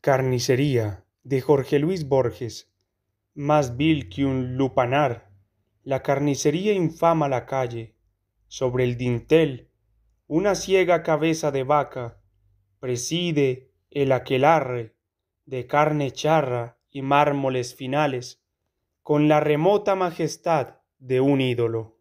Carnicería de Jorge Luis Borges, más vil que un lupanar, la carnicería infama la calle, sobre el dintel, una ciega cabeza de vaca, preside el aquelarre de carne charra y mármoles finales, con la remota majestad de un ídolo.